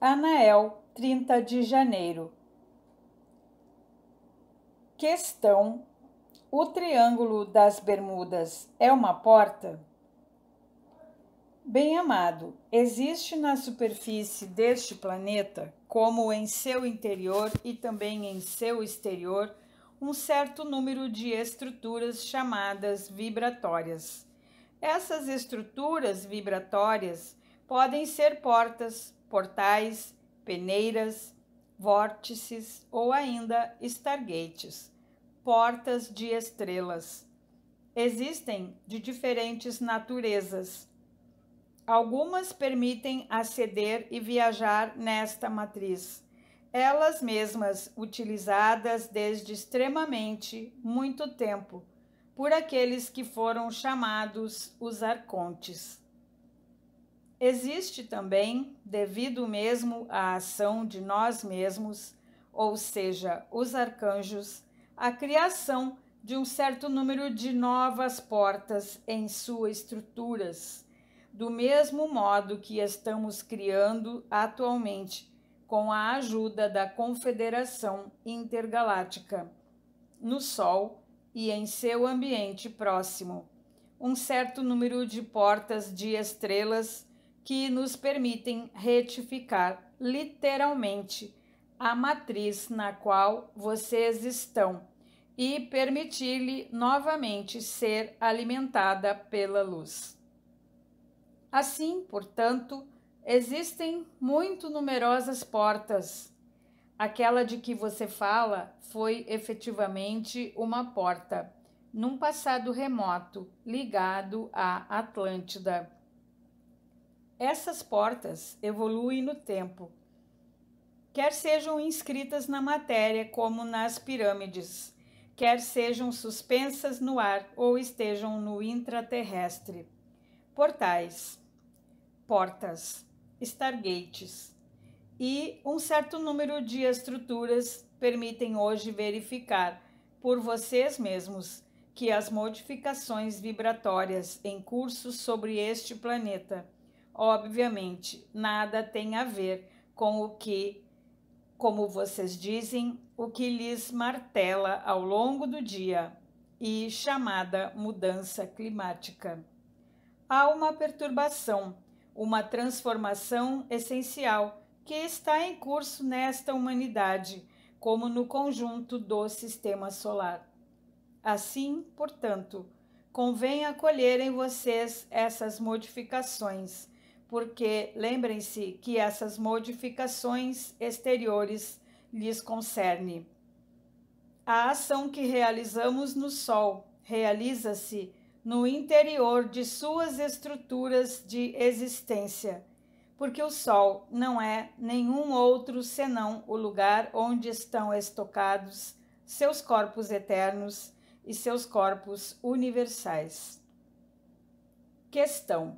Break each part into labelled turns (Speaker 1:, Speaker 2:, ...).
Speaker 1: Anael, 30 de janeiro. Questão: O Triângulo das Bermudas é uma porta? Bem amado, existe na superfície deste planeta, como em seu interior e também em seu exterior, um certo número de estruturas chamadas vibratórias. Essas estruturas vibratórias podem ser portas, portais, peneiras, vórtices ou ainda stargates, portas de estrelas. Existem de diferentes naturezas. Algumas permitem aceder e viajar nesta matriz, elas mesmas utilizadas desde extremamente muito tempo por aqueles que foram chamados os arcontes. Existe também, devido mesmo à ação de nós mesmos, ou seja, os arcanjos, a criação de um certo número de novas portas em suas estruturas, do mesmo modo que estamos criando atualmente com a ajuda da Confederação Intergaláctica, no Sol e em seu ambiente próximo, um certo número de portas de estrelas que nos permitem retificar literalmente a matriz na qual vocês estão e permitir-lhe novamente ser alimentada pela luz. Assim, portanto, existem muito numerosas portas. Aquela de que você fala foi efetivamente uma porta, num passado remoto ligado à Atlântida essas portas evoluem no tempo, quer sejam inscritas na matéria, como nas pirâmides, quer sejam suspensas no ar ou estejam no intraterrestre. Portais, portas, stargates e um certo número de estruturas permitem hoje verificar por vocês mesmos que as modificações vibratórias em curso sobre este planeta obviamente, nada tem a ver com o que, como vocês dizem, o que lhes martela ao longo do dia e chamada mudança climática. Há uma perturbação, uma transformação essencial que está em curso nesta humanidade, como no conjunto do sistema solar. Assim, portanto, convém acolherem vocês essas modificações porque lembrem-se que essas modificações exteriores lhes concerne. A ação que realizamos no Sol realiza-se no interior de suas estruturas de existência, porque o Sol não é nenhum outro senão o lugar onde estão estocados seus corpos eternos e seus corpos universais. Questão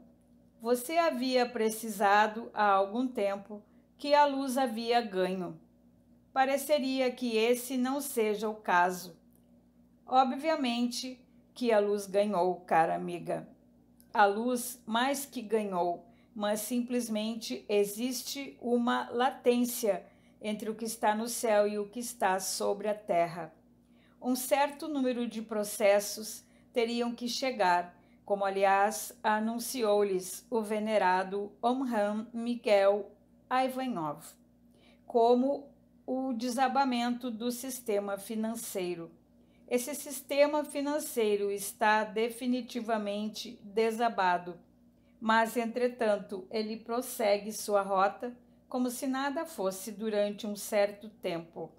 Speaker 1: você havia precisado há algum tempo que a luz havia ganho. Pareceria que esse não seja o caso. Obviamente que a luz ganhou, cara amiga. A luz mais que ganhou, mas simplesmente existe uma latência entre o que está no céu e o que está sobre a terra. Um certo número de processos teriam que chegar como aliás anunciou-lhes o venerado Omram Mikhail Ivanov, como o desabamento do sistema financeiro. Esse sistema financeiro está definitivamente desabado, mas, entretanto, ele prossegue sua rota como se nada fosse durante um certo tempo.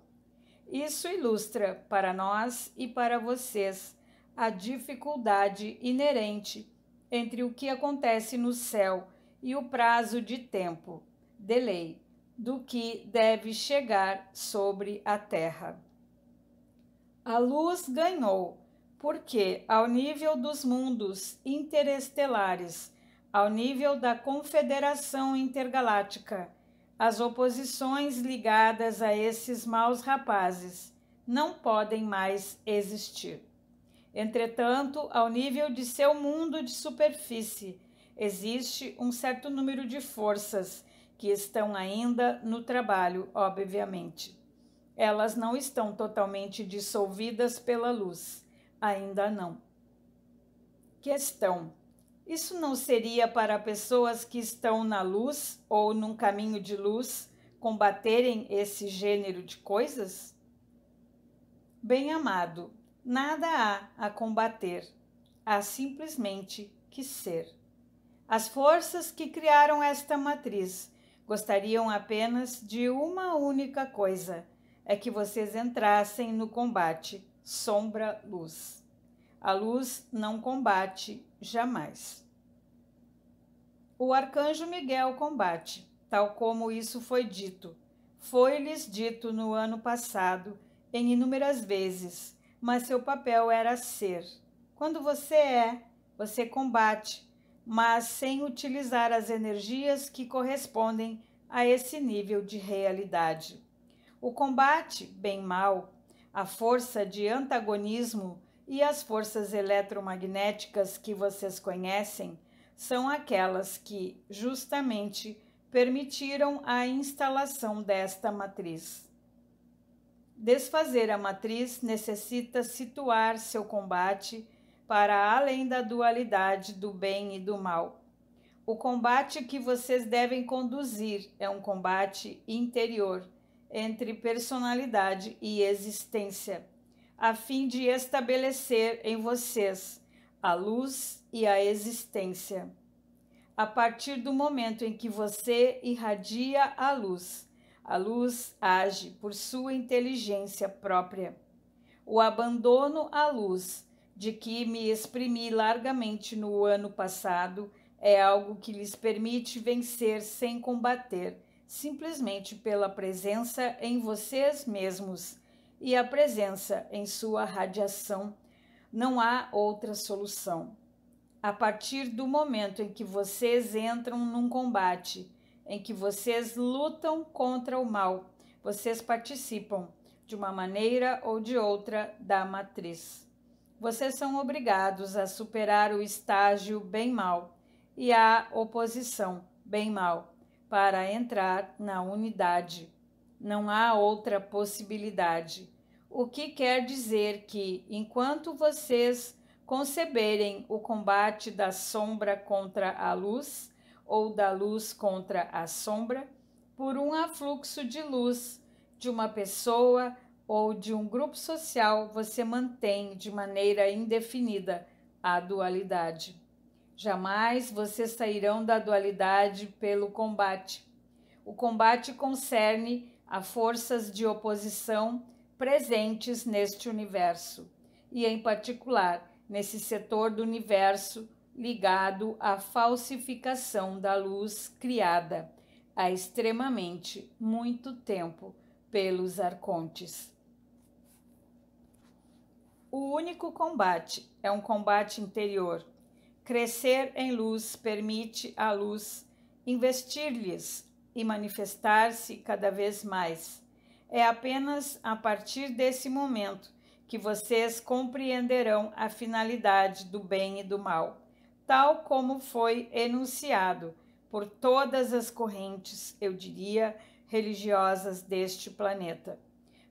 Speaker 1: Isso ilustra para nós e para vocês a dificuldade inerente entre o que acontece no céu e o prazo de tempo, delay, do que deve chegar sobre a terra. A luz ganhou, porque, ao nível dos mundos interestelares, ao nível da Confederação Intergaláctica, as oposições ligadas a esses maus rapazes não podem mais existir. Entretanto, ao nível de seu mundo de superfície, existe um certo número de forças que estão ainda no trabalho, obviamente. Elas não estão totalmente dissolvidas pela luz, ainda não. Questão: Isso não seria para pessoas que estão na luz ou num caminho de luz combaterem esse gênero de coisas? Bem amado, Nada há a combater, há simplesmente que ser. As forças que criaram esta matriz gostariam apenas de uma única coisa: é que vocês entrassem no combate sombra-luz. A luz não combate jamais. O arcanjo Miguel combate, tal como isso foi dito. Foi-lhes dito no ano passado, em inúmeras vezes, mas seu papel era ser. Quando você é, você combate, mas sem utilizar as energias que correspondem a esse nível de realidade. O combate, bem mal, a força de antagonismo e as forças eletromagnéticas que vocês conhecem são aquelas que, justamente, permitiram a instalação desta matriz. Desfazer a matriz necessita situar seu combate para além da dualidade do bem e do mal. O combate que vocês devem conduzir é um combate interior entre personalidade e existência, a fim de estabelecer em vocês a luz e a existência. A partir do momento em que você irradia a luz, a luz age por sua inteligência própria. O abandono à luz, de que me exprimi largamente no ano passado, é algo que lhes permite vencer sem combater, simplesmente pela presença em vocês mesmos e a presença em sua radiação. Não há outra solução. A partir do momento em que vocês entram num combate, em que vocês lutam contra o mal. Vocês participam, de uma maneira ou de outra, da matriz. Vocês são obrigados a superar o estágio bem-mal e a oposição bem-mal para entrar na unidade. Não há outra possibilidade. O que quer dizer que, enquanto vocês conceberem o combate da sombra contra a luz, ou da luz contra a sombra, por um afluxo de luz de uma pessoa ou de um grupo social, você mantém de maneira indefinida a dualidade. Jamais vocês sairão da dualidade pelo combate. O combate concerne a forças de oposição presentes neste universo, e em particular nesse setor do universo ligado à falsificação da luz criada há extremamente muito tempo pelos arcontes. O único combate é um combate interior. Crescer em luz permite à luz investir-lhes e manifestar-se cada vez mais. É apenas a partir desse momento que vocês compreenderão a finalidade do bem e do mal tal como foi enunciado por todas as correntes, eu diria, religiosas deste planeta.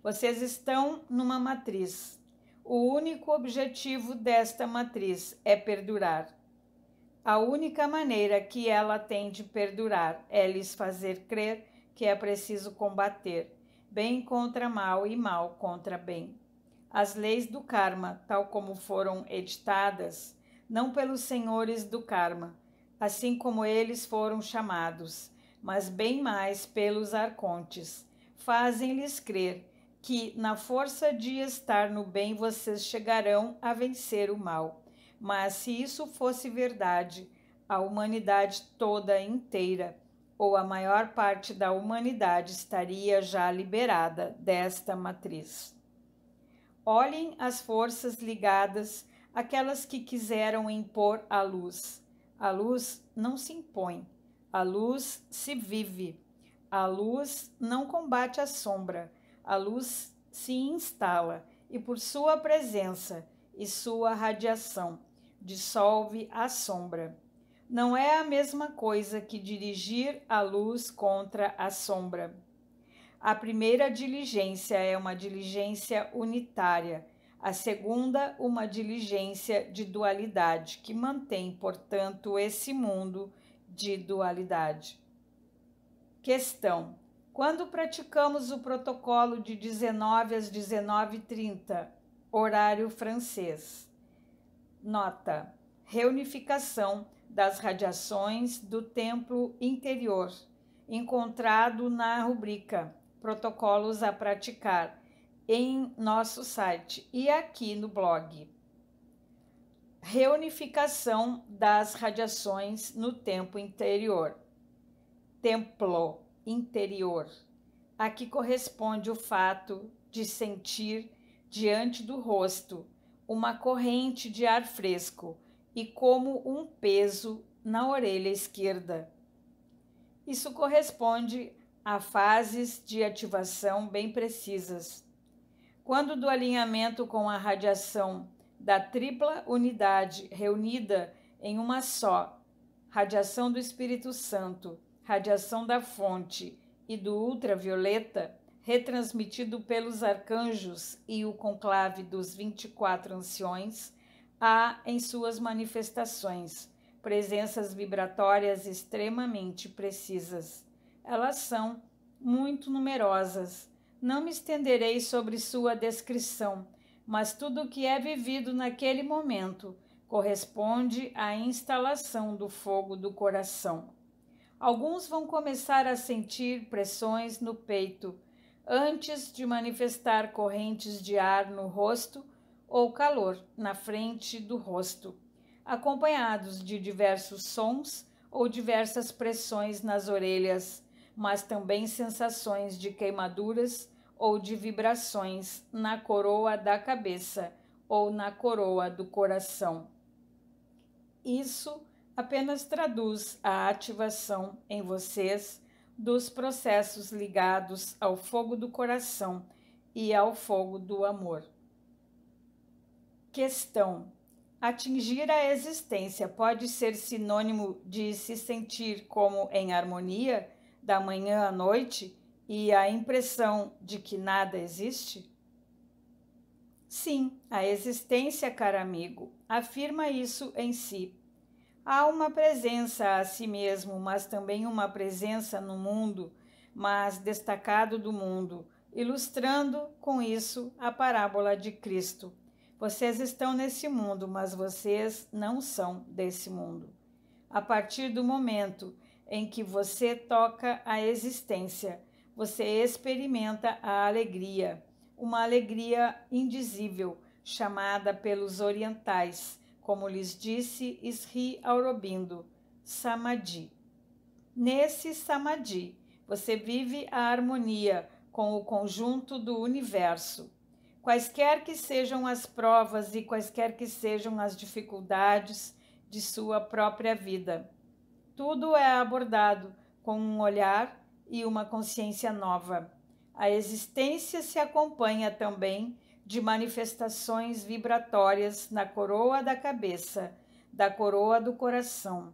Speaker 1: Vocês estão numa matriz. O único objetivo desta matriz é perdurar. A única maneira que ela tem de perdurar é lhes fazer crer que é preciso combater bem contra mal e mal contra bem. As leis do karma, tal como foram editadas, não pelos senhores do karma, assim como eles foram chamados, mas bem mais pelos arcontes. Fazem-lhes crer que, na força de estar no bem, vocês chegarão a vencer o mal. Mas se isso fosse verdade, a humanidade toda inteira, ou a maior parte da humanidade, estaria já liberada desta matriz. Olhem as forças ligadas aquelas que quiseram impor a luz. A luz não se impõe, a luz se vive. A luz não combate a sombra, a luz se instala e, por sua presença e sua radiação, dissolve a sombra. Não é a mesma coisa que dirigir a luz contra a sombra. A primeira diligência é uma diligência unitária a segunda, uma diligência de dualidade, que mantém, portanto, esse mundo de dualidade. Questão: Quando praticamos o protocolo de 19 às 19h30, horário francês? Nota: Reunificação das radiações do templo interior, encontrado na rubrica Protocolos a praticar em nosso site e aqui no blog. Reunificação das radiações no tempo interior. Templo interior. Aqui corresponde o fato de sentir diante do rosto uma corrente de ar fresco e como um peso na orelha esquerda. Isso corresponde a fases de ativação bem precisas quando do alinhamento com a radiação da tripla unidade reunida em uma só, radiação do Espírito Santo, radiação da fonte e do ultravioleta, retransmitido pelos arcanjos e o conclave dos 24 anciões, há em suas manifestações presenças vibratórias extremamente precisas. Elas são muito numerosas não me estenderei sobre sua descrição, mas tudo o que é vivido naquele momento corresponde à instalação do fogo do coração. Alguns vão começar a sentir pressões no peito antes de manifestar correntes de ar no rosto ou calor na frente do rosto, acompanhados de diversos sons ou diversas pressões nas orelhas mas também sensações de queimaduras ou de vibrações na coroa da cabeça ou na coroa do coração. Isso apenas traduz a ativação em vocês dos processos ligados ao fogo do coração e ao fogo do amor. Questão: Atingir a existência pode ser sinônimo de se sentir como em harmonia? da manhã à noite e a impressão de que nada existe? Sim, a existência, caro amigo, afirma isso em si. Há uma presença a si mesmo, mas também uma presença no mundo, mas destacado do mundo, ilustrando com isso a parábola de Cristo. Vocês estão nesse mundo, mas vocês não são desse mundo. A partir do momento em que você toca a existência. Você experimenta a alegria, uma alegria indizível, chamada pelos orientais, como lhes disse Sri Aurobindo, Samadhi. Nesse Samadhi, você vive a harmonia com o conjunto do universo. Quaisquer que sejam as provas e quaisquer que sejam as dificuldades de sua própria vida tudo é abordado com um olhar e uma consciência nova. A existência se acompanha também de manifestações vibratórias na coroa da cabeça, da coroa do coração,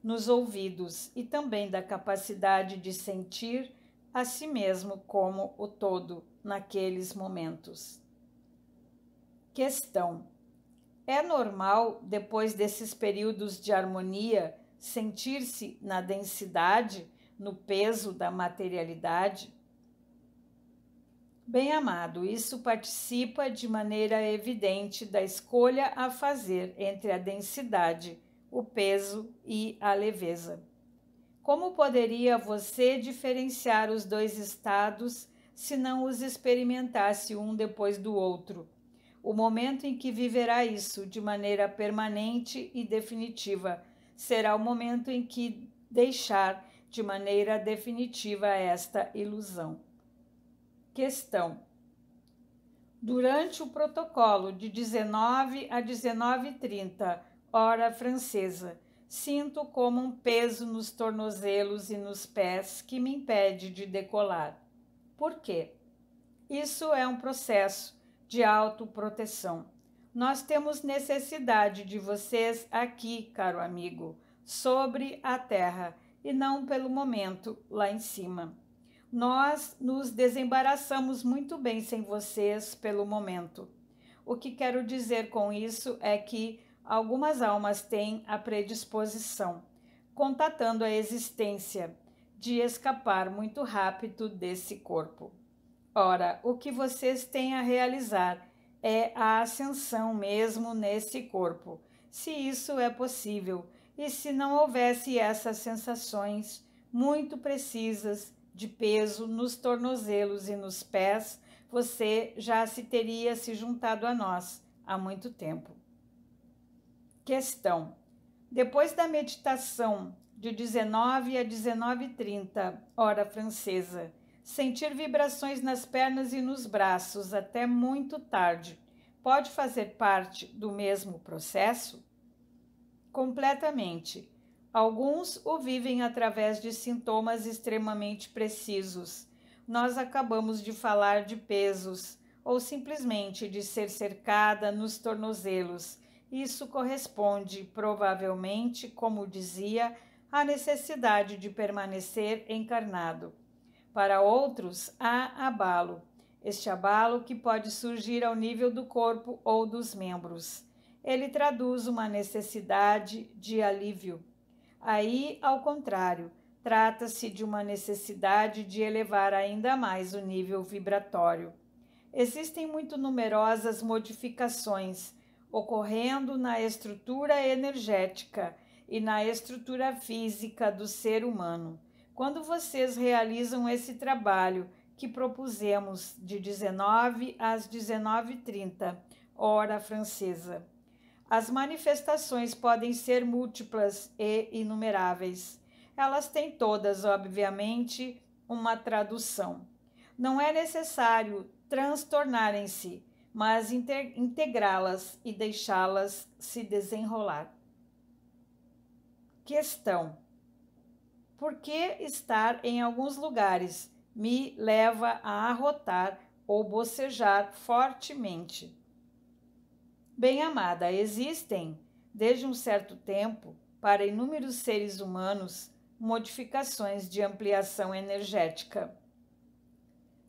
Speaker 1: nos ouvidos e também da capacidade de sentir a si mesmo como o todo naqueles momentos. Questão: É normal, depois desses períodos de harmonia, sentir-se na densidade, no peso da materialidade? Bem amado, isso participa de maneira evidente da escolha a fazer entre a densidade, o peso e a leveza. Como poderia você diferenciar os dois estados se não os experimentasse um depois do outro? o momento em que viverá isso de maneira permanente e definitiva, será o momento em que deixar de maneira definitiva esta ilusão. Questão: Durante o protocolo de 19 a 19:30, hora francesa, sinto como um peso nos tornozelos e nos pés que me impede de decolar. Por quê? Isso é um processo de autoproteção. Nós temos necessidade de vocês aqui, caro amigo, sobre a terra e não pelo momento lá em cima. Nós nos desembaraçamos muito bem sem vocês pelo momento. O que quero dizer com isso é que algumas almas têm a predisposição, contatando a existência, de escapar muito rápido desse corpo. Ora, o que vocês têm a realizar é a ascensão mesmo nesse corpo, se isso é possível e se não houvesse essas sensações muito precisas de peso nos tornozelos e nos pés, você já se teria se juntado a nós há muito tempo. Questão: Depois da meditação de 19 a 19:30 hora francesa, Sentir vibrações nas pernas e nos braços até muito tarde pode fazer parte do mesmo processo? Completamente. Alguns o vivem através de sintomas extremamente precisos. Nós acabamos de falar de pesos ou simplesmente de ser cercada nos tornozelos. Isso corresponde, provavelmente, como dizia, à necessidade de permanecer encarnado. Para outros, há abalo. Este abalo que pode surgir ao nível do corpo ou dos membros. Ele traduz uma necessidade de alívio. Aí, ao contrário, trata-se de uma necessidade de elevar ainda mais o nível vibratório. Existem muito numerosas modificações ocorrendo na estrutura energética e na estrutura física do ser humano quando vocês realizam esse trabalho que propusemos de 19 às 19h30, hora francesa. As manifestações podem ser múltiplas e inumeráveis. Elas têm todas, obviamente, uma tradução. Não é necessário transtornarem-se, mas integrá-las e deixá-las se desenrolar. Questão por que estar em alguns lugares me leva a arrotar ou bocejar fortemente? Bem amada, existem, desde um certo tempo, para inúmeros seres humanos, modificações de ampliação energética.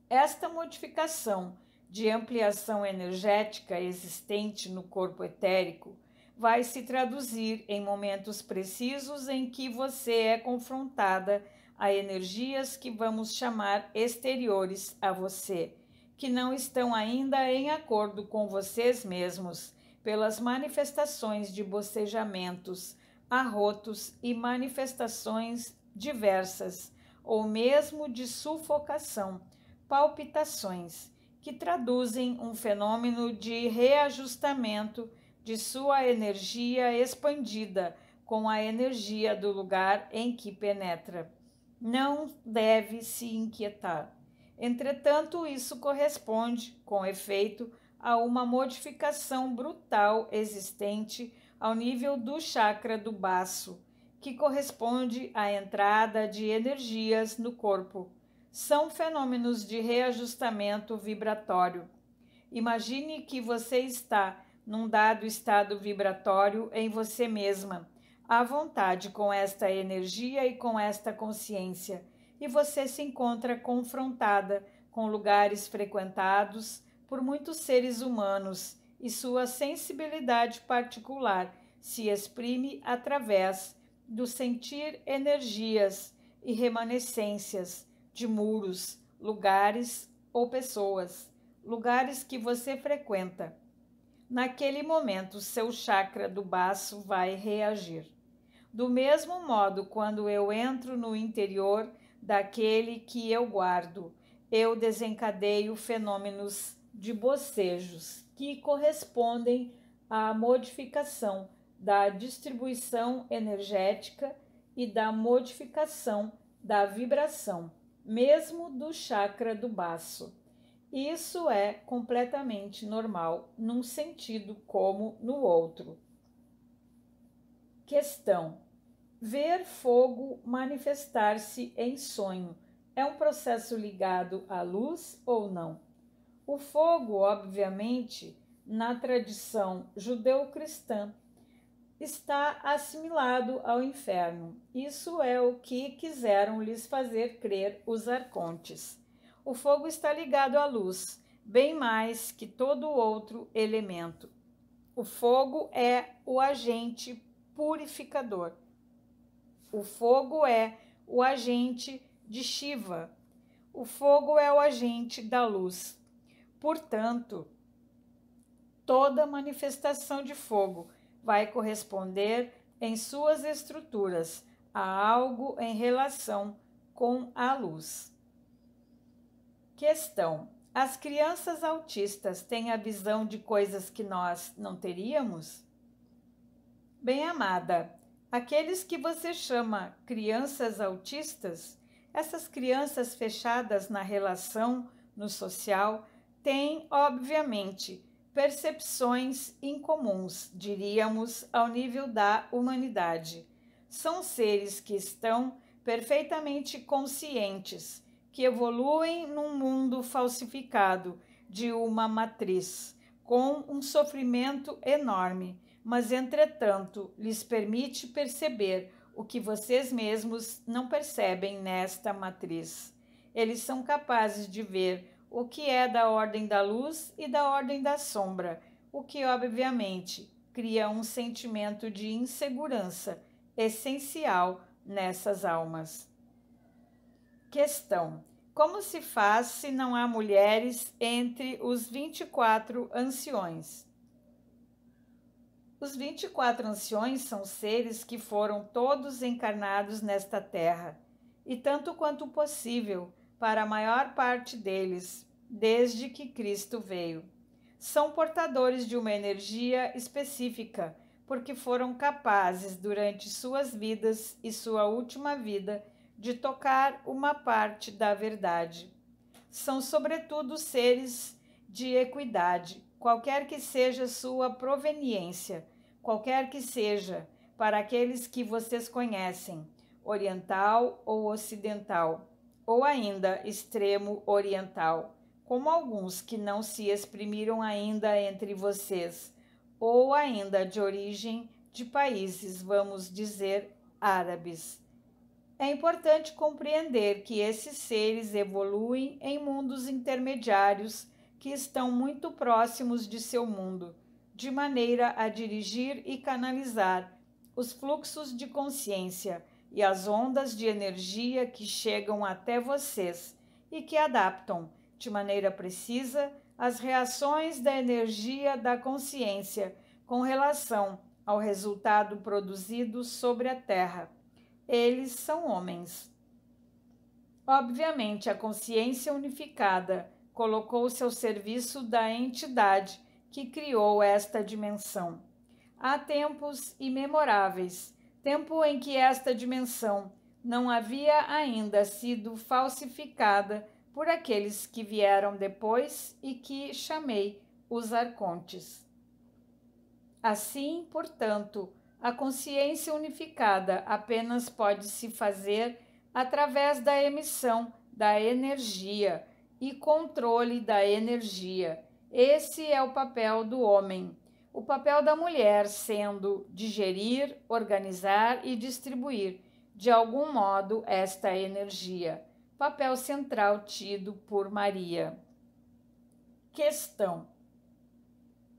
Speaker 1: Esta modificação de ampliação energética existente no corpo etérico vai se traduzir em momentos precisos em que você é confrontada a energias que vamos chamar exteriores a você, que não estão ainda em acordo com vocês mesmos, pelas manifestações de bocejamentos, arrotos e manifestações diversas, ou mesmo de sufocação, palpitações, que traduzem um fenômeno de reajustamento de sua energia expandida com a energia do lugar em que penetra. Não deve se inquietar. Entretanto, isso corresponde, com efeito, a uma modificação brutal existente ao nível do chakra do baço, que corresponde à entrada de energias no corpo. São fenômenos de reajustamento vibratório. Imagine que você está num dado estado vibratório em você mesma, à vontade com esta energia e com esta consciência, e você se encontra confrontada com lugares frequentados por muitos seres humanos e sua sensibilidade particular se exprime através do sentir energias e remanescências de muros, lugares ou pessoas, lugares que você frequenta Naquele momento, seu chakra do baço vai reagir. Do mesmo modo, quando eu entro no interior daquele que eu guardo, eu desencadeio fenômenos de bocejos que correspondem à modificação da distribuição energética e da modificação da vibração, mesmo do chakra do baço. Isso é completamente normal num sentido como no outro. Questão: Ver fogo manifestar-se em sonho é um processo ligado à luz ou não? O fogo, obviamente, na tradição judeu-cristã, está assimilado ao inferno. Isso é o que quiseram lhes fazer crer os arcontes o fogo está ligado à luz, bem mais que todo outro elemento. O fogo é o agente purificador. O fogo é o agente de Shiva. O fogo é o agente da luz. Portanto, toda manifestação de fogo vai corresponder em suas estruturas a algo em relação com a luz. Questão: As crianças autistas têm a visão de coisas que nós não teríamos? Bem amada, aqueles que você chama crianças autistas, essas crianças fechadas na relação, no social, têm, obviamente, percepções incomuns, diríamos, ao nível da humanidade. São seres que estão perfeitamente conscientes que evoluem num mundo falsificado de uma matriz, com um sofrimento enorme, mas entretanto lhes permite perceber o que vocês mesmos não percebem nesta matriz. Eles são capazes de ver o que é da ordem da luz e da ordem da sombra, o que obviamente cria um sentimento de insegurança essencial nessas almas. Questão: Como se faz se não há mulheres entre os 24 anciões? Os 24 anciões são seres que foram todos encarnados nesta terra, e tanto quanto possível, para a maior parte deles, desde que Cristo veio. São portadores de uma energia específica, porque foram capazes, durante suas vidas e sua última vida, de tocar uma parte da verdade. São, sobretudo, seres de equidade, qualquer que seja sua proveniência, qualquer que seja, para aqueles que vocês conhecem, oriental ou ocidental, ou ainda extremo oriental, como alguns que não se exprimiram ainda entre vocês, ou ainda de origem de países, vamos dizer, árabes é importante compreender que esses seres evoluem em mundos intermediários que estão muito próximos de seu mundo, de maneira a dirigir e canalizar os fluxos de consciência e as ondas de energia que chegam até vocês e que adaptam, de maneira precisa, as reações da energia da consciência com relação ao resultado produzido sobre a Terra eles são homens. Obviamente, a consciência unificada colocou-se ao serviço da entidade que criou esta dimensão. Há tempos imemoráveis, tempo em que esta dimensão não havia ainda sido falsificada por aqueles que vieram depois e que chamei os arcontes. Assim, portanto, a consciência unificada apenas pode se fazer através da emissão da energia e controle da energia. Esse é o papel do homem. O papel da mulher sendo digerir, organizar e distribuir, de algum modo, esta energia. Papel central tido por Maria. Questão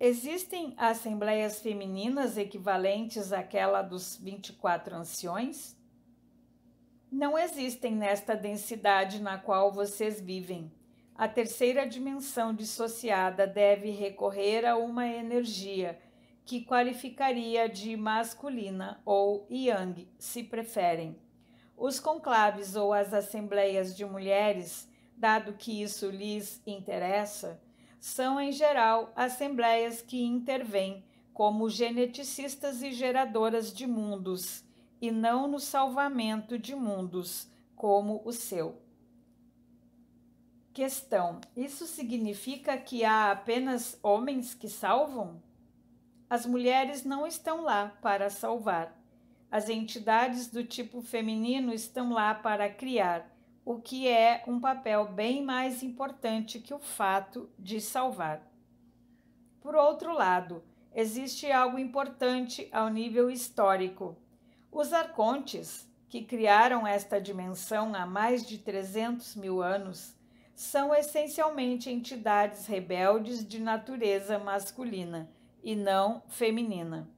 Speaker 1: Existem assembleias femininas equivalentes àquela dos 24 anciões? Não existem nesta densidade na qual vocês vivem. A terceira dimensão dissociada deve recorrer a uma energia que qualificaria de masculina ou yang, se preferem. Os conclaves ou as assembleias de mulheres, dado que isso lhes interessa, são, em geral, assembleias que intervêm como geneticistas e geradoras de mundos, e não no salvamento de mundos, como o seu. Questão: Isso significa que há apenas homens que salvam? As mulheres não estão lá para salvar. As entidades do tipo feminino estão lá para criar o que é um papel bem mais importante que o fato de salvar. Por outro lado, existe algo importante ao nível histórico. Os arcontes, que criaram esta dimensão há mais de 300 mil anos, são essencialmente entidades rebeldes de natureza masculina e não feminina.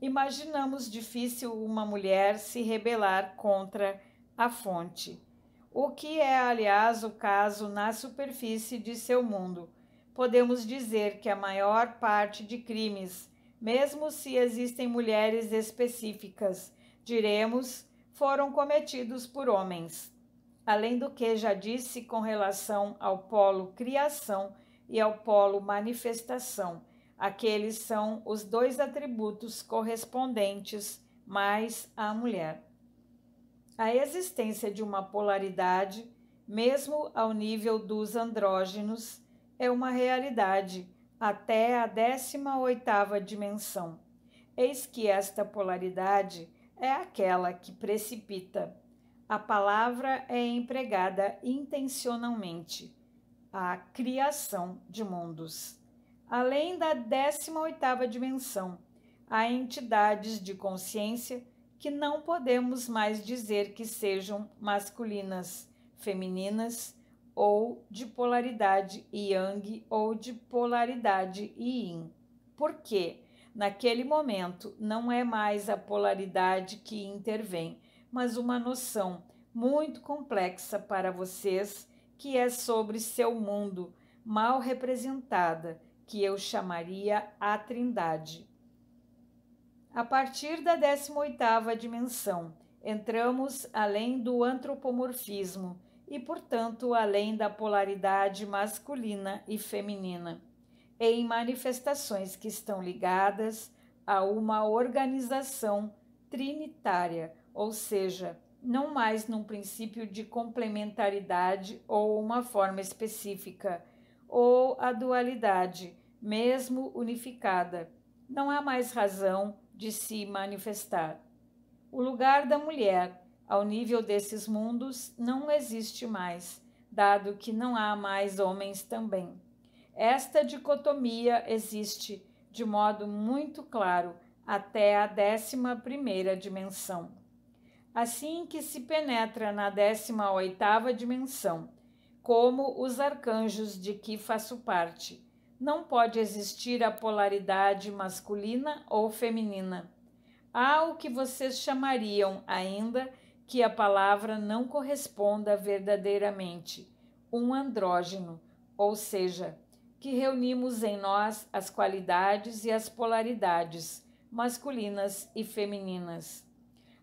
Speaker 1: Imaginamos difícil uma mulher se rebelar contra a fonte o que é, aliás, o caso na superfície de seu mundo. Podemos dizer que a maior parte de crimes, mesmo se existem mulheres específicas, diremos, foram cometidos por homens. Além do que já disse com relação ao polo criação e ao polo manifestação, aqueles são os dois atributos correspondentes mais à mulher a existência de uma polaridade, mesmo ao nível dos andrógenos, é uma realidade até a 18ª dimensão. Eis que esta polaridade é aquela que precipita. A palavra é empregada intencionalmente a criação de mundos. Além da 18ª dimensão, há entidades de consciência que não podemos mais dizer que sejam masculinas, femininas ou de polaridade yang ou de polaridade yin. Porque naquele momento não é mais a polaridade que intervém, mas uma noção muito complexa para vocês que é sobre seu mundo mal representada, que eu chamaria a Trindade. A partir da 18ª dimensão, entramos além do antropomorfismo e, portanto, além da polaridade masculina e feminina, em manifestações que estão ligadas a uma organização trinitária, ou seja, não mais num princípio de complementaridade ou uma forma específica, ou a dualidade, mesmo unificada. Não há mais razão de se manifestar. O lugar da mulher ao nível desses mundos não existe mais, dado que não há mais homens também. Esta dicotomia existe de modo muito claro até a décima primeira dimensão. Assim que se penetra na décima oitava dimensão, como os arcanjos de que faço parte, não pode existir a polaridade masculina ou feminina. Há o que vocês chamariam, ainda que a palavra não corresponda verdadeiramente, um andrógeno, ou seja, que reunimos em nós as qualidades e as polaridades, masculinas e femininas.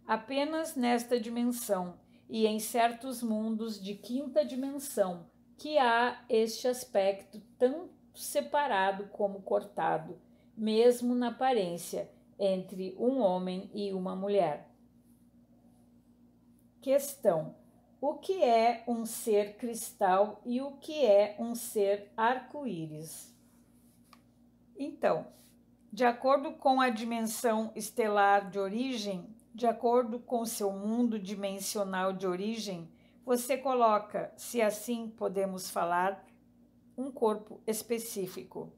Speaker 1: Apenas nesta dimensão e em certos mundos de quinta dimensão que há este aspecto tão separado como cortado, mesmo na aparência, entre um homem e uma mulher. Questão: O que é um ser cristal e o que é um ser arco-íris? Então, de acordo com a dimensão estelar de origem, de acordo com seu mundo dimensional de origem, você coloca, se assim podemos falar, um corpo específico.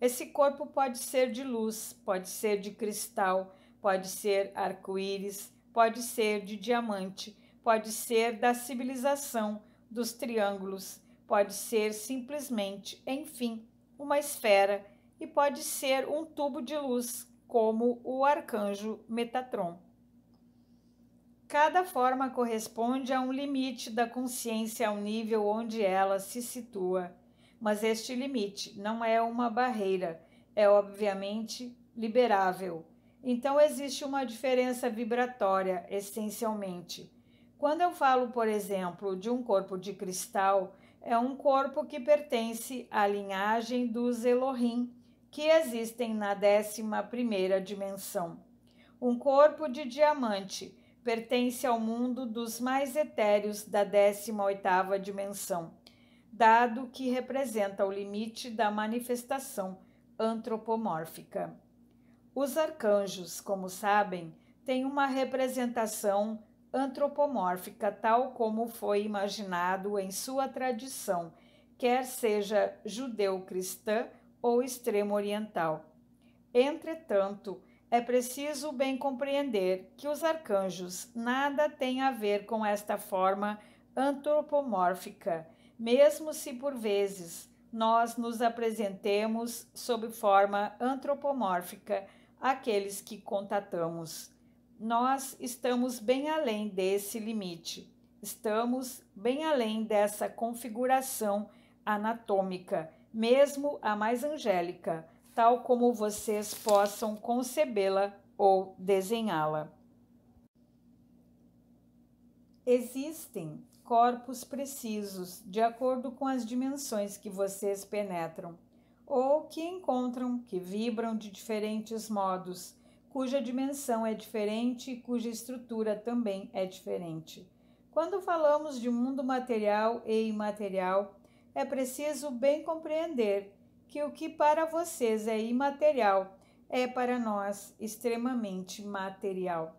Speaker 1: Esse corpo pode ser de luz, pode ser de cristal, pode ser arco-íris, pode ser de diamante, pode ser da civilização, dos triângulos, pode ser simplesmente, enfim, uma esfera e pode ser um tubo de luz, como o arcanjo Metatron. Cada forma corresponde a um limite da consciência ao nível onde ela se situa mas este limite não é uma barreira, é obviamente liberável. Então existe uma diferença vibratória, essencialmente. Quando eu falo, por exemplo, de um corpo de cristal, é um corpo que pertence à linhagem dos Elohim, que existem na 11 dimensão. Um corpo de diamante pertence ao mundo dos mais etéreos da 18 dimensão dado que representa o limite da manifestação antropomórfica. Os arcanjos, como sabem, têm uma representação antropomórfica, tal como foi imaginado em sua tradição, quer seja judeu-cristã ou extremo-oriental. Entretanto, é preciso bem compreender que os arcanjos nada têm a ver com esta forma antropomórfica mesmo se por vezes nós nos apresentemos sob forma antropomórfica àqueles que contatamos. Nós estamos bem além desse limite, estamos bem além dessa configuração anatômica, mesmo a mais angélica, tal como vocês possam concebê-la ou desenhá-la. Existem corpos precisos, de acordo com as dimensões que vocês penetram, ou que encontram, que vibram de diferentes modos, cuja dimensão é diferente e cuja estrutura também é diferente. Quando falamos de mundo material e imaterial, é preciso bem compreender que o que para vocês é imaterial é para nós extremamente material.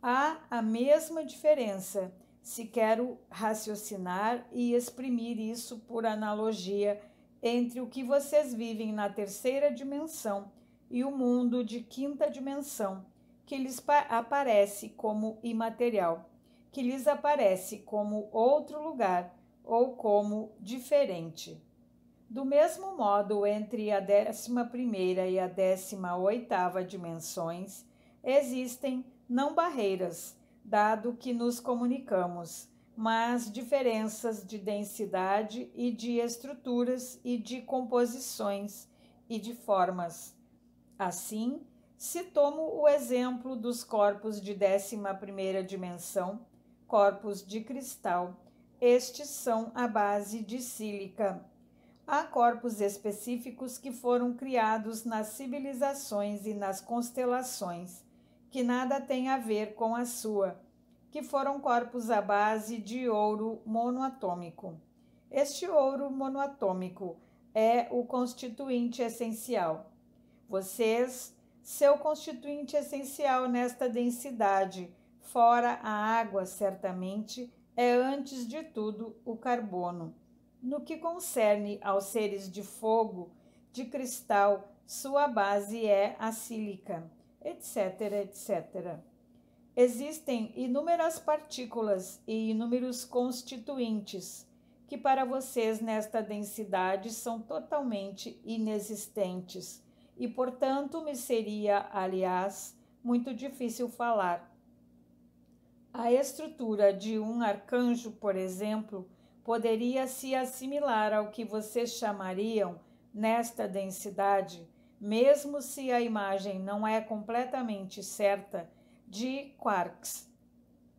Speaker 1: Há a mesma diferença se quero raciocinar e exprimir isso por analogia entre o que vocês vivem na terceira dimensão e o mundo de quinta dimensão, que lhes aparece como imaterial, que lhes aparece como outro lugar ou como diferente. Do mesmo modo, entre a 11 primeira e a 18 oitava dimensões, existem não barreiras, dado que nos comunicamos, mas diferenças de densidade e de estruturas e de composições e de formas. Assim, se tomo o exemplo dos corpos de 11 primeira dimensão, corpos de cristal, estes são a base de sílica. Há corpos específicos que foram criados nas civilizações e nas constelações que nada tem a ver com a sua, que foram corpos à base de ouro monoatômico. Este ouro monoatômico é o constituinte essencial. Vocês, seu constituinte essencial nesta densidade, fora a água, certamente, é antes de tudo o carbono. No que concerne aos seres de fogo, de cristal, sua base é a sílica etc, etc. Existem inúmeras partículas e inúmeros constituintes que para vocês nesta densidade são totalmente inexistentes e, portanto, me seria, aliás, muito difícil falar. A estrutura de um arcanjo, por exemplo, poderia se assimilar ao que vocês chamariam, nesta densidade, mesmo se a imagem não é completamente certa, de quarks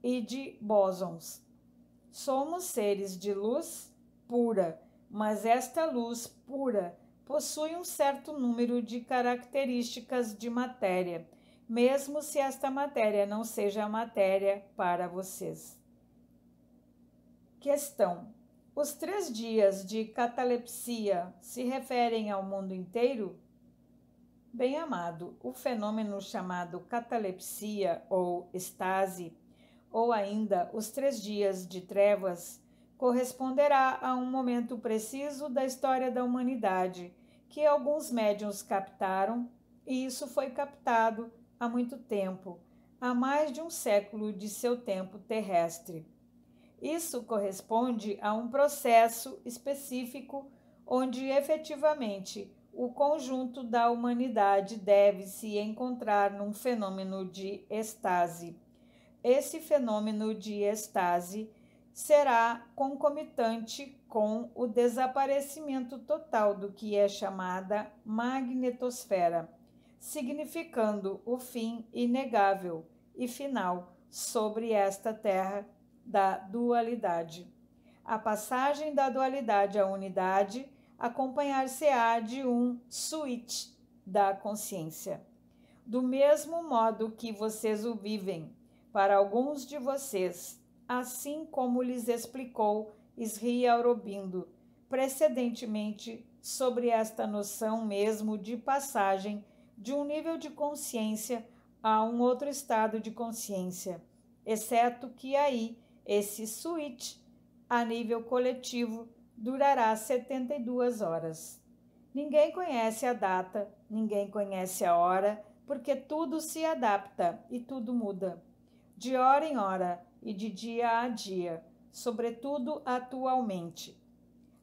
Speaker 1: e de bósons. Somos seres de luz pura, mas esta luz pura possui um certo número de características de matéria, mesmo se esta matéria não seja matéria para vocês. Questão: Os três dias de catalepsia se referem ao mundo inteiro? Bem amado, o fenômeno chamado catalepsia ou estase, ou ainda os três dias de trevas, corresponderá a um momento preciso da história da humanidade que alguns médiums captaram, e isso foi captado há muito tempo, há mais de um século de seu tempo terrestre. Isso corresponde a um processo específico onde efetivamente o conjunto da humanidade deve se encontrar num fenômeno de estase. Esse fenômeno de estase será concomitante com o desaparecimento total do que é chamada magnetosfera, significando o fim inegável e final sobre esta terra da dualidade. A passagem da dualidade à unidade acompanhar-se-á de um switch da consciência. Do mesmo modo que vocês o vivem, para alguns de vocês, assim como lhes explicou Sri Aurobindo precedentemente sobre esta noção mesmo de passagem de um nível de consciência a um outro estado de consciência, exceto que aí esse switch a nível coletivo durará 72 horas. Ninguém conhece a data, ninguém conhece a hora, porque tudo se adapta e tudo muda, de hora em hora e de dia a dia, sobretudo atualmente.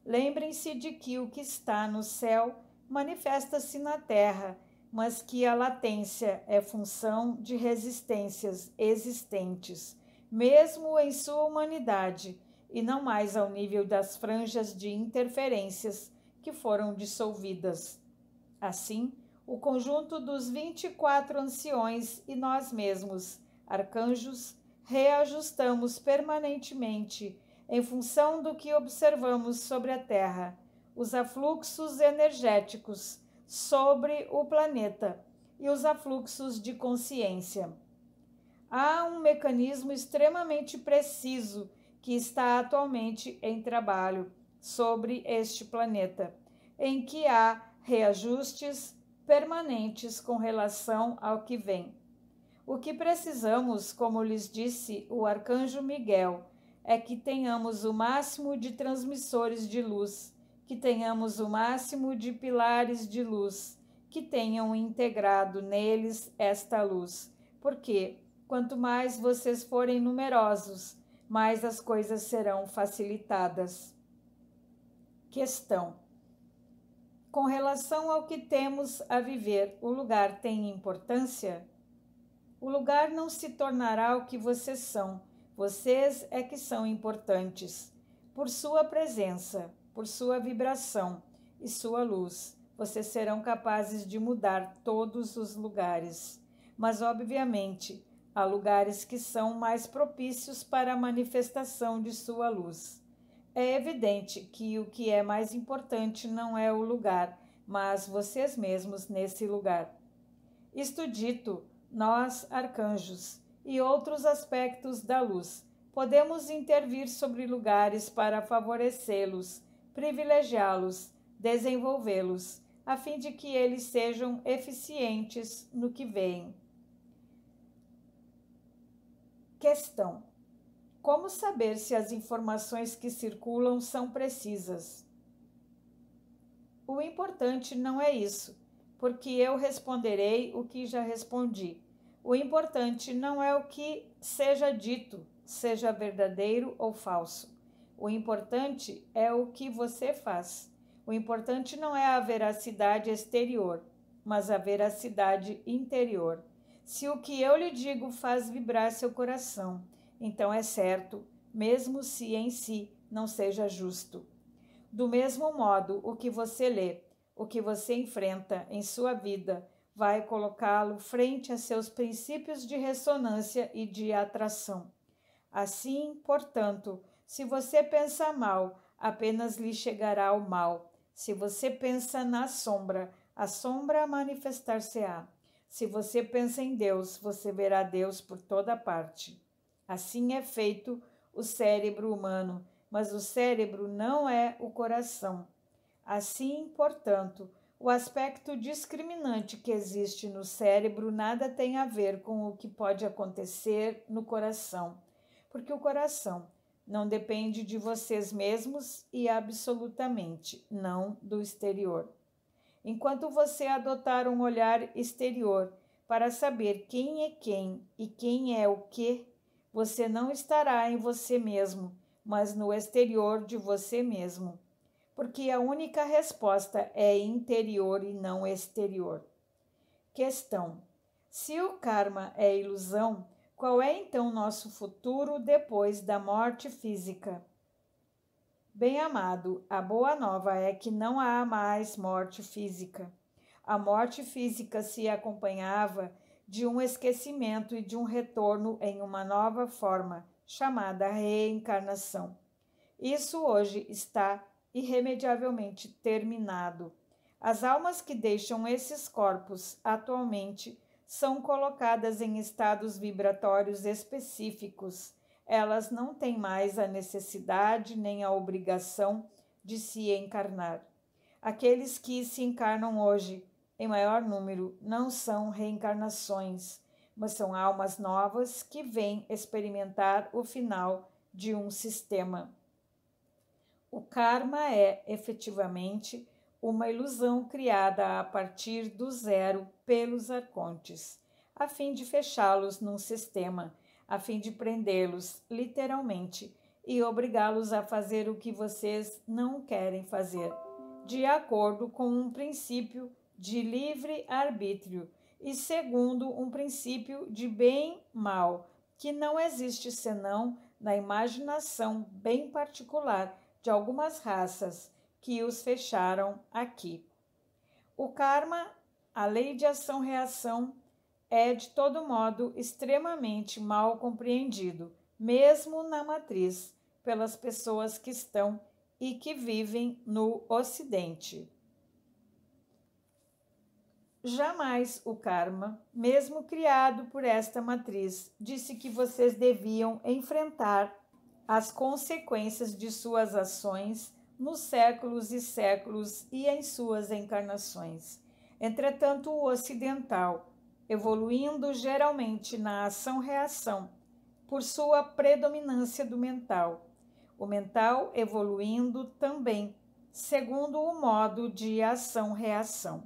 Speaker 1: Lembrem-se de que o que está no céu manifesta-se na terra, mas que a latência é função de resistências existentes, mesmo em sua humanidade e não mais ao nível das franjas de interferências que foram dissolvidas. Assim, o conjunto dos 24 anciões e nós mesmos, arcanjos, reajustamos permanentemente, em função do que observamos sobre a Terra, os afluxos energéticos sobre o planeta e os afluxos de consciência. Há um mecanismo extremamente preciso que está atualmente em trabalho sobre este planeta, em que há reajustes permanentes com relação ao que vem. O que precisamos, como lhes disse o arcanjo Miguel, é que tenhamos o máximo de transmissores de luz, que tenhamos o máximo de pilares de luz, que tenham integrado neles esta luz. Porque quanto mais vocês forem numerosos, mais as coisas serão facilitadas. Questão: Com relação ao que temos a viver, o lugar tem importância? O lugar não se tornará o que vocês são, vocês é que são importantes. Por sua presença, por sua vibração e sua luz, vocês serão capazes de mudar todos os lugares. Mas, obviamente, Há lugares que são mais propícios para a manifestação de sua luz. É evidente que o que é mais importante não é o lugar, mas vocês mesmos nesse lugar. Isto dito, nós, arcanjos, e outros aspectos da luz, podemos intervir sobre lugares para favorecê-los, privilegiá-los, desenvolvê-los, a fim de que eles sejam eficientes no que veem. Questão: Como saber se as informações que circulam são precisas? O importante não é isso, porque eu responderei o que já respondi. O importante não é o que seja dito, seja verdadeiro ou falso. O importante é o que você faz. O importante não é a veracidade exterior, mas a veracidade interior. Se o que eu lhe digo faz vibrar seu coração, então é certo, mesmo se em si não seja justo. Do mesmo modo, o que você lê, o que você enfrenta em sua vida, vai colocá-lo frente a seus princípios de ressonância e de atração. Assim, portanto, se você pensa mal, apenas lhe chegará o mal. Se você pensa na sombra, a sombra manifestar-se-á. Se você pensa em Deus, você verá Deus por toda parte. Assim é feito o cérebro humano, mas o cérebro não é o coração. Assim, portanto, o aspecto discriminante que existe no cérebro nada tem a ver com o que pode acontecer no coração, porque o coração não depende de vocês mesmos e absolutamente não do exterior enquanto você adotar um olhar exterior para saber quem é quem e quem é o que, você não estará em você mesmo, mas no exterior de você mesmo, porque a única resposta é interior e não exterior. Questão: Se o karma é ilusão, qual é então nosso futuro depois da morte física? Bem amado, a boa nova é que não há mais morte física. A morte física se acompanhava de um esquecimento e de um retorno em uma nova forma, chamada reencarnação. Isso hoje está irremediavelmente terminado. As almas que deixam esses corpos atualmente são colocadas em estados vibratórios específicos elas não têm mais a necessidade nem a obrigação de se encarnar. Aqueles que se encarnam hoje, em maior número, não são reencarnações, mas são almas novas que vêm experimentar o final de um sistema. O karma é, efetivamente, uma ilusão criada a partir do zero pelos arcontes, a fim de fechá-los num sistema a fim de prendê-los, literalmente, e obrigá-los a fazer o que vocês não querem fazer, de acordo com um princípio de livre arbítrio e segundo um princípio de bem-mal, que não existe senão na imaginação bem particular de algumas raças que os fecharam aqui. O karma, a lei de ação-reação, é, de todo modo, extremamente mal compreendido, mesmo na matriz, pelas pessoas que estão e que vivem no Ocidente. Jamais o karma, mesmo criado por esta matriz, disse que vocês deviam enfrentar as consequências de suas ações nos séculos e séculos e em suas encarnações. Entretanto, o ocidental, evoluindo geralmente na ação-reação, por sua predominância do mental. O mental evoluindo também, segundo o modo de ação-reação.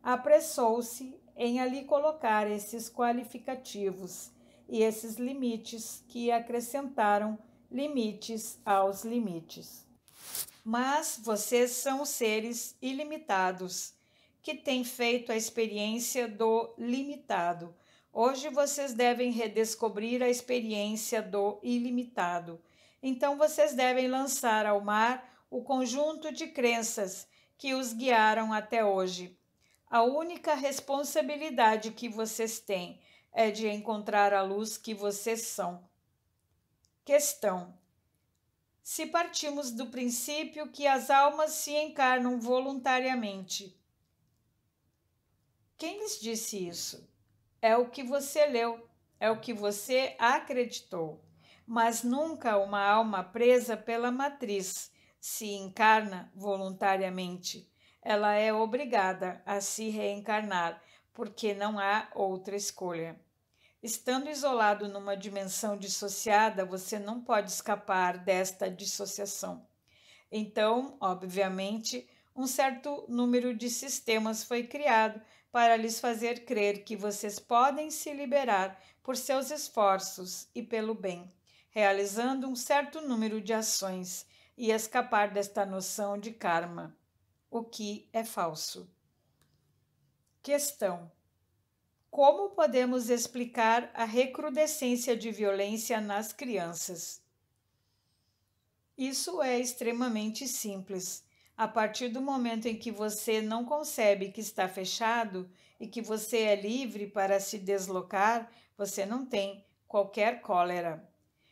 Speaker 1: Apressou-se em ali colocar esses qualificativos e esses limites que acrescentaram limites aos limites. Mas vocês são seres ilimitados que tem feito a experiência do limitado. Hoje vocês devem redescobrir a experiência do ilimitado. Então vocês devem lançar ao mar o conjunto de crenças que os guiaram até hoje. A única responsabilidade que vocês têm é de encontrar a luz que vocês são. Questão: Se partimos do princípio que as almas se encarnam voluntariamente, quem lhes disse isso? É o que você leu, é o que você acreditou. Mas nunca uma alma presa pela matriz se encarna voluntariamente. Ela é obrigada a se reencarnar, porque não há outra escolha. Estando isolado numa dimensão dissociada, você não pode escapar desta dissociação. Então, obviamente, um certo número de sistemas foi criado para lhes fazer crer que vocês podem se liberar por seus esforços e pelo bem, realizando um certo número de ações e escapar desta noção de karma, o que é falso. Questão: Como podemos explicar a recrudescência de violência nas crianças? Isso é extremamente simples. A partir do momento em que você não concebe que está fechado e que você é livre para se deslocar, você não tem qualquer cólera.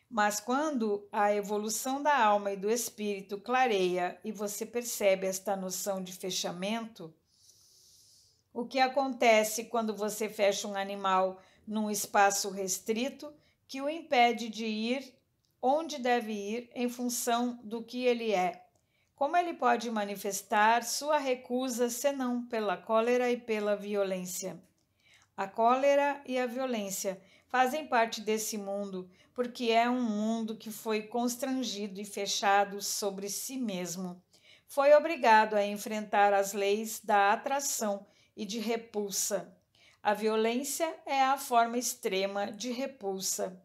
Speaker 1: Mas quando a evolução da alma e do espírito clareia e você percebe esta noção de fechamento, o que acontece quando você fecha um animal num espaço restrito que o impede de ir onde deve ir em função do que ele é como ele pode manifestar sua recusa senão pela cólera e pela violência? A cólera e a violência fazem parte desse mundo, porque é um mundo que foi constrangido e fechado sobre si mesmo. Foi obrigado a enfrentar as leis da atração e de repulsa. A violência é a forma extrema de repulsa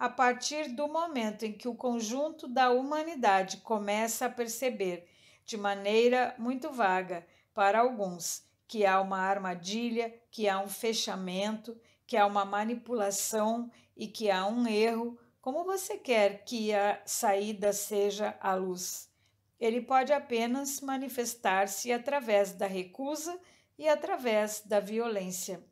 Speaker 1: a partir do momento em que o conjunto da humanidade começa a perceber, de maneira muito vaga, para alguns, que há uma armadilha, que há um fechamento, que há uma manipulação e que há um erro, como você quer que a saída seja a luz? Ele pode apenas manifestar-se através da recusa e através da violência.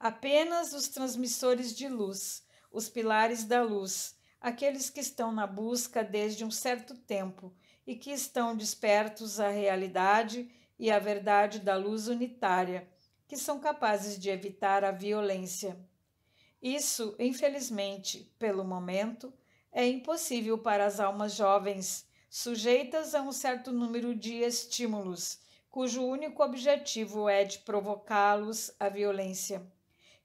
Speaker 1: Apenas os transmissores de luz os pilares da luz, aqueles que estão na busca desde um certo tempo e que estão despertos à realidade e à verdade da luz unitária, que são capazes de evitar a violência. Isso, infelizmente, pelo momento, é impossível para as almas jovens, sujeitas a um certo número de estímulos, cujo único objetivo é de provocá-los à violência.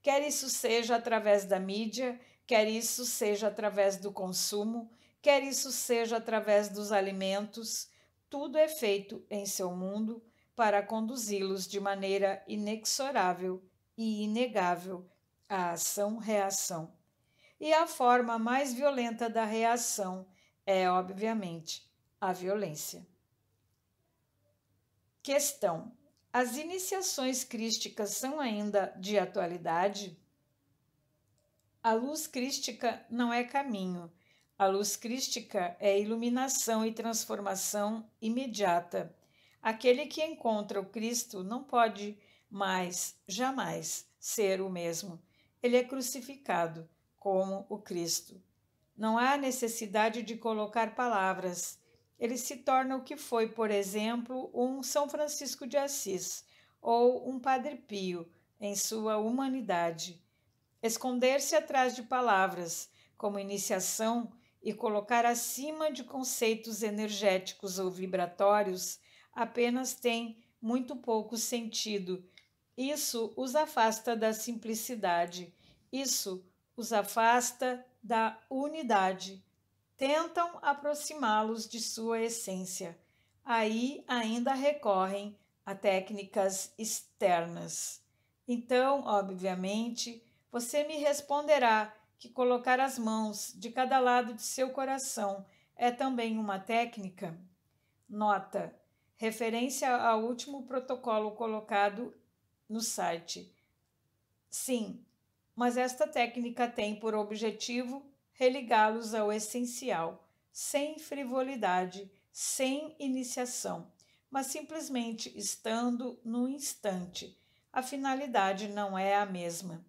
Speaker 1: Quer isso seja através da mídia, quer isso seja através do consumo, quer isso seja através dos alimentos, tudo é feito em seu mundo para conduzi-los de maneira inexorável e inegável à ação-reação. E a forma mais violenta da reação é, obviamente, a violência. Questão: As iniciações crísticas são ainda de atualidade? A luz crística não é caminho. A luz crística é iluminação e transformação imediata. Aquele que encontra o Cristo não pode mais, jamais, ser o mesmo. Ele é crucificado como o Cristo. Não há necessidade de colocar palavras. Ele se torna o que foi, por exemplo, um São Francisco de Assis ou um Padre Pio em sua humanidade esconder-se atrás de palavras, como iniciação, e colocar acima de conceitos energéticos ou vibratórios apenas tem muito pouco sentido. Isso os afasta da simplicidade, isso os afasta da unidade. Tentam aproximá-los de sua essência. Aí ainda recorrem a técnicas externas. Então, obviamente, você me responderá que colocar as mãos de cada lado de seu coração é também uma técnica? Nota: referência ao último protocolo colocado no site. Sim, mas esta técnica tem por objetivo religá-los ao essencial, sem frivolidade, sem iniciação, mas simplesmente estando no instante. A finalidade não é a mesma.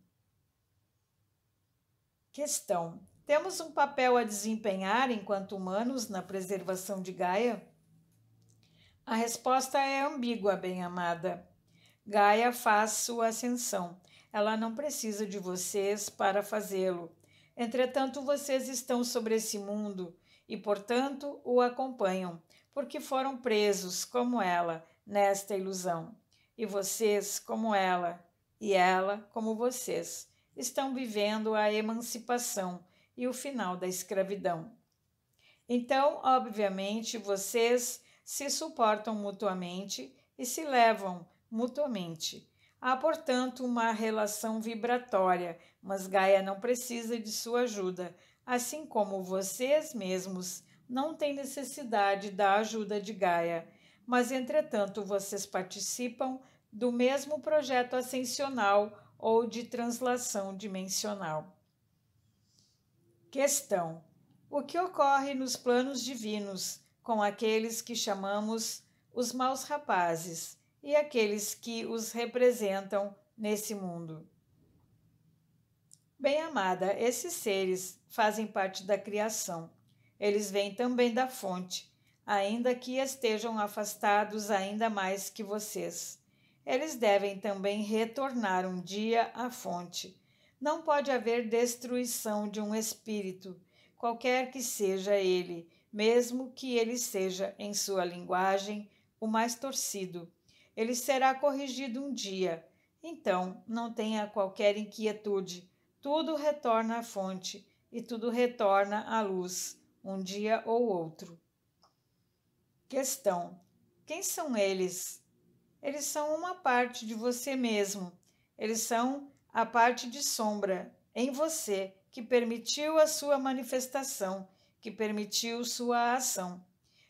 Speaker 1: Questão: Temos um papel a desempenhar enquanto humanos na preservação de Gaia? A resposta é ambígua, bem-amada. Gaia faz sua ascensão. Ela não precisa de vocês para fazê-lo. Entretanto, vocês estão sobre esse mundo e, portanto, o acompanham, porque foram presos, como ela, nesta ilusão. E vocês, como ela, e ela, como vocês estão vivendo a emancipação e o final da escravidão. Então, obviamente, vocês se suportam mutuamente e se levam mutuamente. Há, portanto, uma relação vibratória, mas Gaia não precisa de sua ajuda, assim como vocês mesmos não têm necessidade da ajuda de Gaia. Mas, entretanto, vocês participam do mesmo projeto ascensional ou de translação dimensional. Questão: O que ocorre nos planos divinos com aqueles que chamamos os maus rapazes e aqueles que os representam nesse mundo? Bem amada, esses seres fazem parte da criação. Eles vêm também da fonte, ainda que estejam afastados ainda mais que vocês. Eles devem também retornar um dia à fonte. Não pode haver destruição de um espírito, qualquer que seja ele, mesmo que ele seja, em sua linguagem, o mais torcido. Ele será corrigido um dia. Então, não tenha qualquer inquietude. Tudo retorna à fonte e tudo retorna à luz, um dia ou outro. Questão: Quem são eles? eles são uma parte de você mesmo. Eles são a parte de sombra em você que permitiu a sua manifestação, que permitiu sua ação.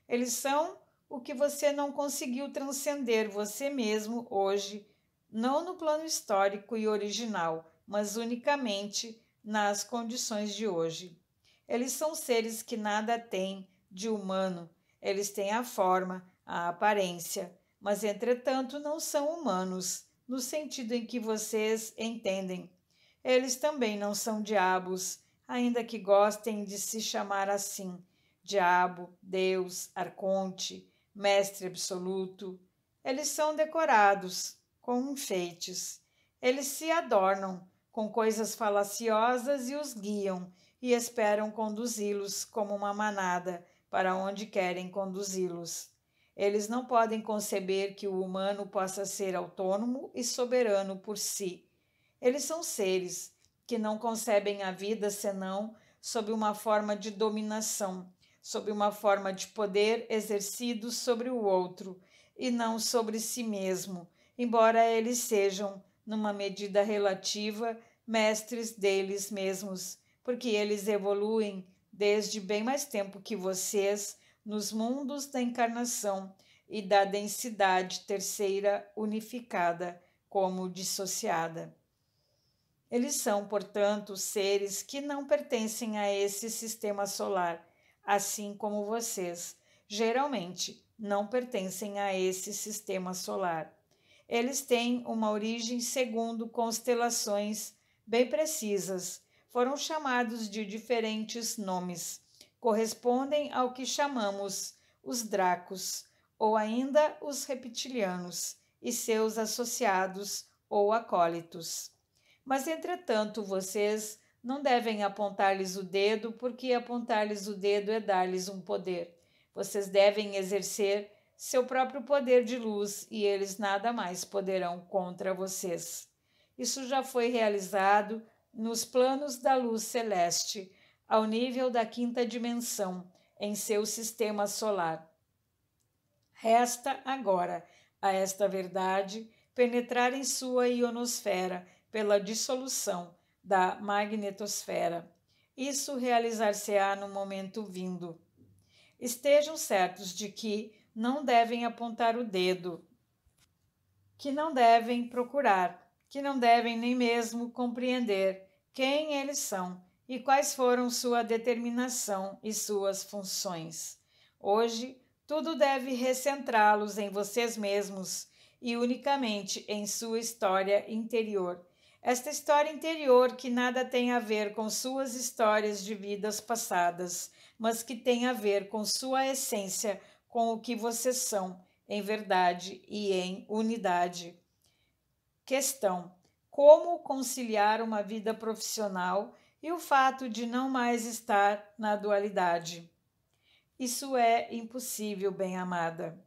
Speaker 1: Eles são o que você não conseguiu transcender você mesmo hoje, não no plano histórico e original, mas unicamente nas condições de hoje. Eles são seres que nada têm de humano, eles têm a forma, a aparência, mas entretanto não são humanos, no sentido em que vocês entendem. Eles também não são diabos, ainda que gostem de se chamar assim: diabo, Deus, arconte, mestre absoluto. Eles são decorados com enfeites. Eles se adornam com coisas falaciosas e os guiam e esperam conduzi-los como uma manada para onde querem conduzi-los. Eles não podem conceber que o humano possa ser autônomo e soberano por si. Eles são seres que não concebem a vida senão sob uma forma de dominação, sob uma forma de poder exercido sobre o outro e não sobre si mesmo, embora eles sejam, numa medida relativa, mestres deles mesmos, porque eles evoluem desde bem mais tempo que vocês nos mundos da encarnação e da densidade terceira unificada como dissociada. Eles são, portanto, seres que não pertencem a esse sistema solar, assim como vocês, geralmente não pertencem a esse sistema solar. Eles têm uma origem segundo constelações bem precisas, foram chamados de diferentes nomes correspondem ao que chamamos os dracos, ou ainda os reptilianos e seus associados ou acólitos. Mas, entretanto, vocês não devem apontar-lhes o dedo, porque apontar-lhes o dedo é dar-lhes um poder. Vocês devem exercer seu próprio poder de luz e eles nada mais poderão contra vocês. Isso já foi realizado nos planos da luz celeste ao nível da quinta dimensão em seu sistema solar. Resta agora a esta verdade penetrar em sua ionosfera pela dissolução da magnetosfera. Isso realizar-se-á no momento vindo. Estejam certos de que não devem apontar o dedo, que não devem procurar, que não devem nem mesmo compreender quem eles são, e quais foram sua determinação e suas funções. Hoje, tudo deve recentrá-los em vocês mesmos e unicamente em sua história interior. Esta história interior que nada tem a ver com suas histórias de vidas passadas, mas que tem a ver com sua essência, com o que vocês são, em verdade e em unidade. Questão: Como conciliar uma vida profissional? e o fato de não mais estar na dualidade. Isso é impossível, bem-amada.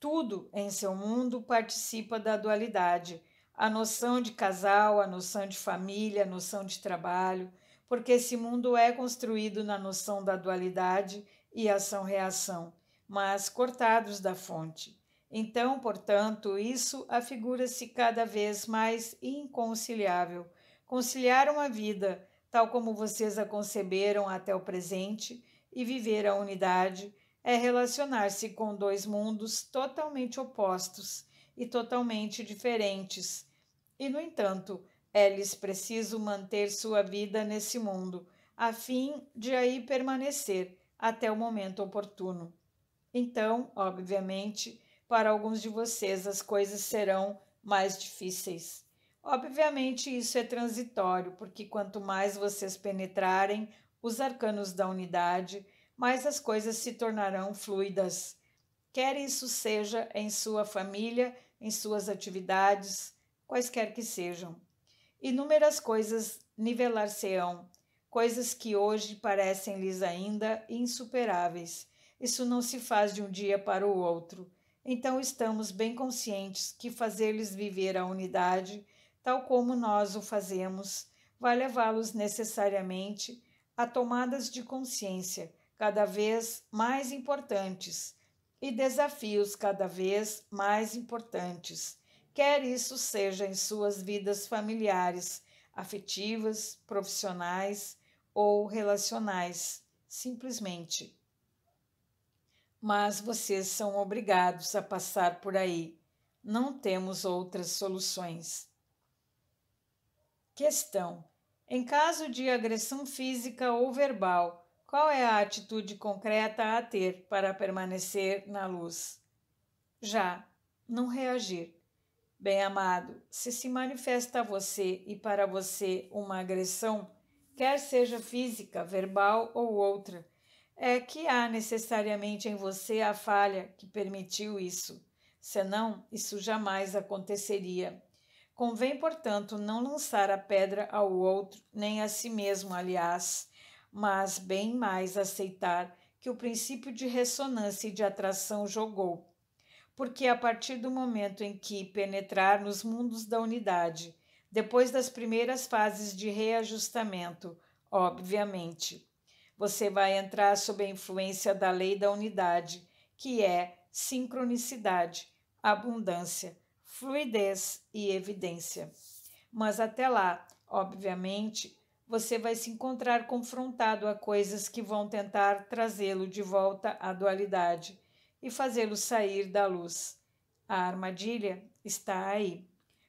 Speaker 1: Tudo em seu mundo participa da dualidade. A noção de casal, a noção de família, a noção de trabalho, porque esse mundo é construído na noção da dualidade e ação-reação, mas cortados da fonte. Então, portanto, isso afigura-se cada vez mais inconciliável Conciliar uma vida, tal como vocês a conceberam até o presente, e viver a unidade é relacionar-se com dois mundos totalmente opostos e totalmente diferentes. E, no entanto, é-lhes preciso manter sua vida nesse mundo, a fim de aí permanecer até o momento oportuno. Então, obviamente, para alguns de vocês as coisas serão mais difíceis. Obviamente, isso é transitório, porque quanto mais vocês penetrarem os arcanos da unidade, mais as coisas se tornarão fluidas. Quer isso seja em sua família, em suas atividades, quaisquer que sejam. Inúmeras coisas nivelar-se-ão, coisas que hoje parecem-lhes ainda insuperáveis. Isso não se faz de um dia para o outro. Então estamos bem conscientes que fazer-lhes viver a unidade tal como nós o fazemos, vai levá-los necessariamente a tomadas de consciência cada vez mais importantes e desafios cada vez mais importantes, quer isso seja em suas vidas familiares, afetivas, profissionais ou relacionais, simplesmente. Mas vocês são obrigados a passar por aí. Não temos outras soluções. Questão: Em caso de agressão física ou verbal, qual é a atitude concreta a ter para permanecer na luz? Já, não reagir. Bem amado, se se manifesta a você e para você uma agressão, quer seja física, verbal ou outra, é que há necessariamente em você a falha que permitiu isso. Senão, isso jamais aconteceria. Convém, portanto, não lançar a pedra ao outro, nem a si mesmo, aliás, mas bem mais aceitar que o princípio de ressonância e de atração jogou. Porque a partir do momento em que penetrar nos mundos da unidade, depois das primeiras fases de reajustamento, obviamente, você vai entrar sob a influência da lei da unidade, que é sincronicidade, abundância fluidez e evidência. Mas até lá, obviamente, você vai se encontrar confrontado a coisas que vão tentar trazê-lo de volta à dualidade e fazê-lo sair da luz. A armadilha está aí.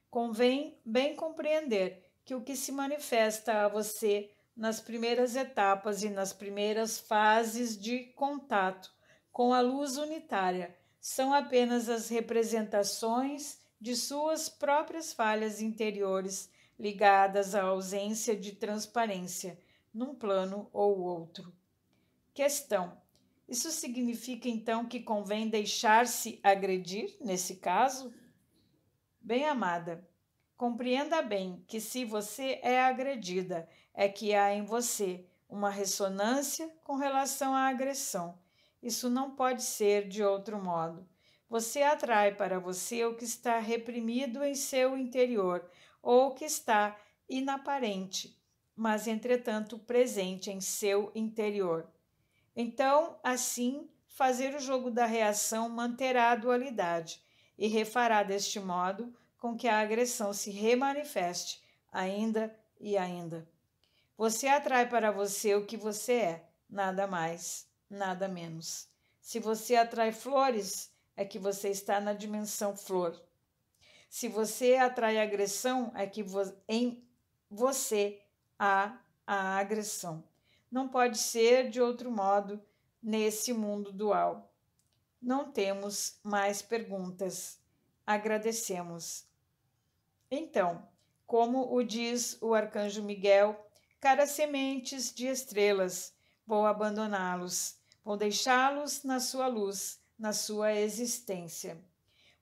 Speaker 1: Convém bem compreender que o que se manifesta a você nas primeiras etapas e nas primeiras fases de contato com a luz unitária são apenas as representações de suas próprias falhas interiores ligadas à ausência de transparência num plano ou outro. Questão: Isso significa então que convém deixar-se agredir nesse caso? Bem amada, compreenda bem que se você é agredida, é que há em você uma ressonância com relação à agressão. Isso não pode ser de outro modo. Você atrai para você o que está reprimido em seu interior ou o que está inaparente, mas entretanto presente em seu interior. Então, assim, fazer o jogo da reação manterá a dualidade e refará deste modo com que a agressão se remanifeste ainda e ainda. Você atrai para você o que você é, nada mais, nada menos. Se você atrai flores, é que você está na dimensão flor. Se você atrai agressão, é que vo em você há a agressão. Não pode ser de outro modo nesse mundo dual. Não temos mais perguntas. Agradecemos. Então, como o diz o arcanjo Miguel, caras sementes de estrelas, vou abandoná-los, vou deixá-los na sua luz na sua existência.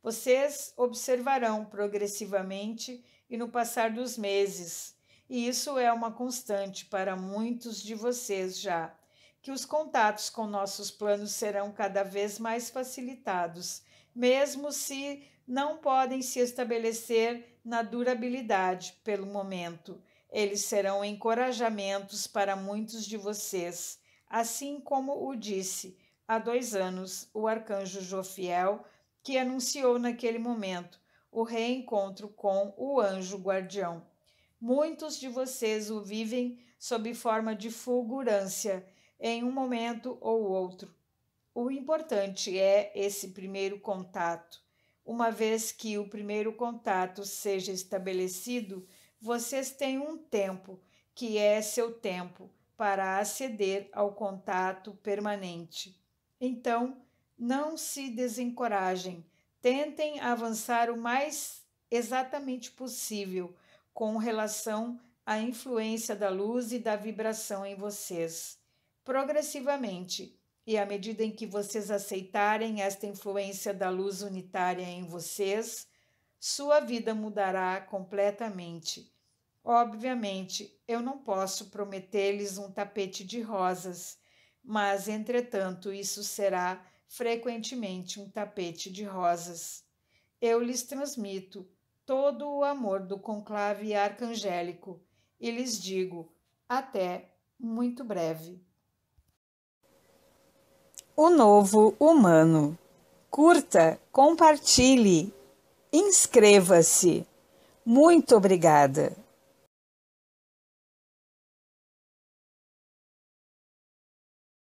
Speaker 1: Vocês observarão progressivamente e no passar dos meses, e isso é uma constante para muitos de vocês já, que os contatos com nossos planos serão cada vez mais facilitados, mesmo se não podem se estabelecer na durabilidade pelo momento. Eles serão encorajamentos para muitos de vocês, assim como o disse há dois anos o arcanjo Jofiel, que anunciou naquele momento o reencontro com o anjo guardião. Muitos de vocês o vivem sob forma de fulgurância em um momento ou outro. O importante é esse primeiro contato. Uma vez que o primeiro contato seja estabelecido, vocês têm um tempo, que é seu tempo, para aceder ao contato permanente. Então, não se desencorajem, tentem avançar o mais exatamente possível com relação à influência da luz e da vibração em vocês, progressivamente. E à medida em que vocês aceitarem esta influência da luz unitária em vocês, sua vida mudará completamente. Obviamente, eu não posso prometer-lhes um tapete de rosas, mas, entretanto, isso será frequentemente um tapete de rosas. Eu lhes transmito todo o amor do conclave arcangélico e lhes digo até muito breve. O novo humano. Curta, compartilhe, inscreva-se. Muito obrigada.